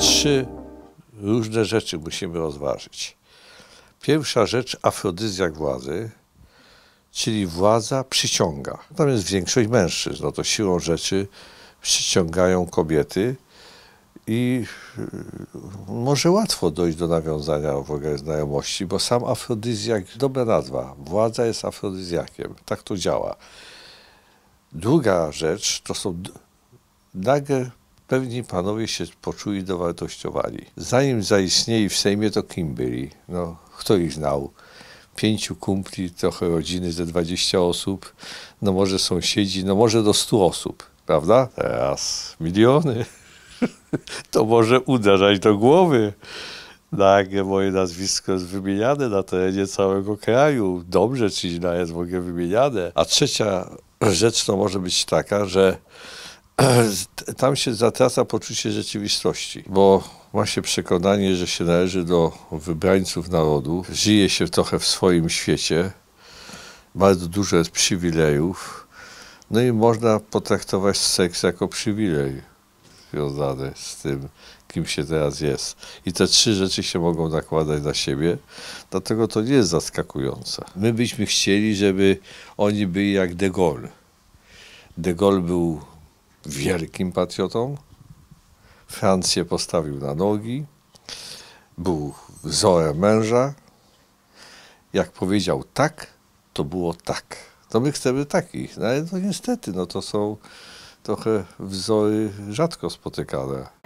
trzy różne rzeczy musimy rozważyć. Pierwsza rzecz, afrodyzjak władzy, czyli władza przyciąga. Tam jest większość mężczyzn, no to siłą rzeczy przyciągają kobiety i y, może łatwo dojść do nawiązania w ogóle znajomości, bo sam afrodyzjak, dobra nazwa, władza jest afrodyzjakiem, tak to działa. Druga rzecz to są nagle pewni panowie się poczuli dowartościowani. Zanim zaistnieli w Sejmie, to kim byli? No, kto ich znał? Pięciu kumpli, trochę rodziny ze 20 osób, no może sąsiedzi, no może do 100 osób, prawda? Teraz miliony. to może uderzać do głowy. Nagle moje nazwisko jest wymieniane na terenie całego kraju. Dobrze czy źle jest w ogóle wymieniane. A trzecia rzecz to może być taka, że tam się zatraca poczucie rzeczywistości, bo ma się przekonanie, że się należy do wybrańców narodu, żyje się trochę w swoim świecie, bardzo dużo jest przywilejów, no i można potraktować seks jako przywilej związany z tym, kim się teraz jest. I te trzy rzeczy się mogą nakładać na siebie, dlatego to nie jest zaskakujące. My byśmy chcieli, żeby oni byli jak De Gaulle. De Gaulle był wielkim patriotą. Francję postawił na nogi, był wzorem męża. Jak powiedział tak, to było tak. To my chcemy takich, no ale to niestety, no to są trochę wzory rzadko spotykane.